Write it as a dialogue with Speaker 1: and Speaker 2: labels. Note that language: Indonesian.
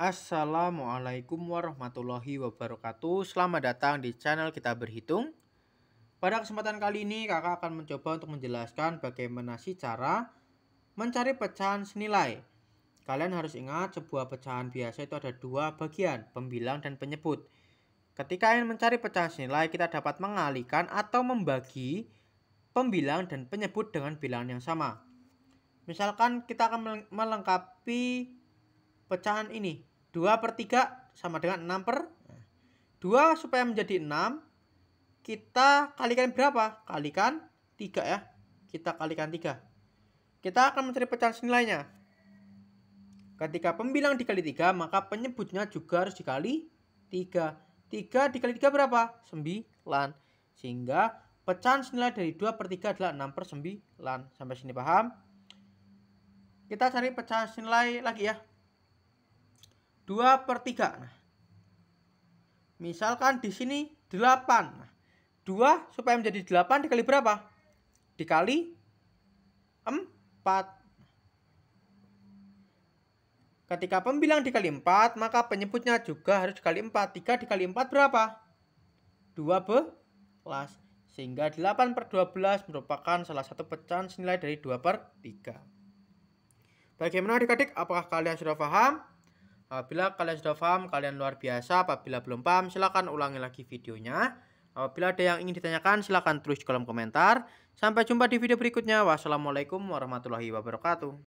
Speaker 1: Assalamualaikum warahmatullahi wabarakatuh Selamat datang di channel kita berhitung Pada kesempatan kali ini kakak akan mencoba untuk menjelaskan bagaimana sih cara mencari pecahan senilai Kalian harus ingat sebuah pecahan biasa itu ada dua bagian Pembilang dan penyebut Ketika ingin mencari pecahan senilai kita dapat mengalihkan atau membagi Pembilang dan penyebut dengan bilangan yang sama Misalkan kita akan melengkapi pecahan ini 2 per 3 sama dengan 6 per 2 supaya menjadi 6 kita kalikan berapa? Kalikan 3 ya. Kita kalikan 3. Kita akan mencari pecahan senilainya. Ketika pembilang dikali 3 maka penyebutnya juga harus dikali 3. 3 dikali 3 berapa? 9. Sehingga pecahan senilai dari 2 per 3 adalah 6 per 9. Sampai sini paham? Kita cari pecahan senilai lagi ya. 2 per 3. Nah, misalkan di sini 8. Nah, 2 supaya menjadi 8 dikali berapa? Dikali 4. Ketika pembilang dikali 4, maka penyebutnya juga harus dikali 4. 3 dikali 4 berapa? 12. Sehingga 8 per 12 merupakan salah satu pecahan senilai dari 2 per 3. Bagaimana adik-adik? Apakah kalian sudah paham? Apabila kalian sudah paham, kalian luar biasa. Apabila belum paham, silakan ulangi lagi videonya. Apabila ada yang ingin ditanyakan, silakan tulis di kolom komentar. Sampai jumpa di video berikutnya. Wassalamualaikum warahmatullahi wabarakatuh.